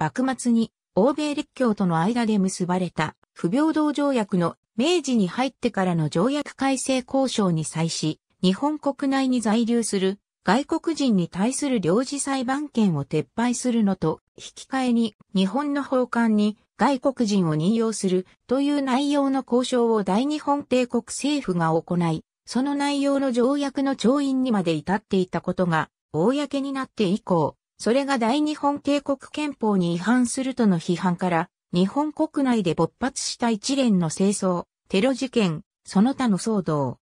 幕末に欧米列強との間で結ばれた不平等条約の明治に入ってからの条約改正交渉に際し、日本国内に在留する外国人に対する領事裁判権を撤廃するのと、引き換えに日本の法官に外国人を任用するという内容の交渉を大日本帝国政府が行い、その内容の条約の調印にまで至っていたことが公になって以降、それが大日本帝国憲法に違反するとの批判から、日本国内で勃発した一連の清掃、テロ事件、その他の騒動。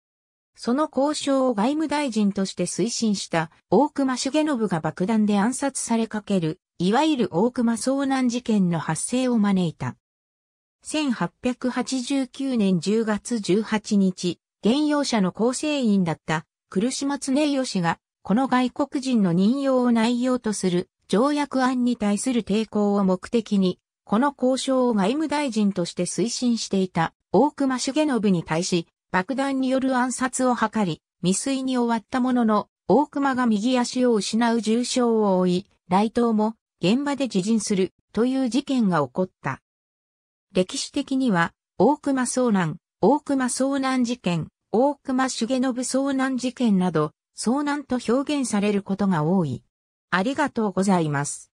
その交渉を外務大臣として推進した大隈重信が爆弾で暗殺されかける、いわゆる大隈遭難事件の発生を招いた。1889年10月18日、現用者の構成員だった、来島常義がこの外国人の任用を内容とする条約案に対する抵抗を目的に、この交渉を外務大臣として推進していた大隈重信に対し、爆弾による暗殺を図り、未遂に終わったものの、大隈が右足を失う重傷を負い、雷東も現場で自陣するという事件が起こった。歴史的には、大隈遭難、大隈遭難事件、大隈重信遭難事件など、遭難と表現されることが多い。ありがとうございます。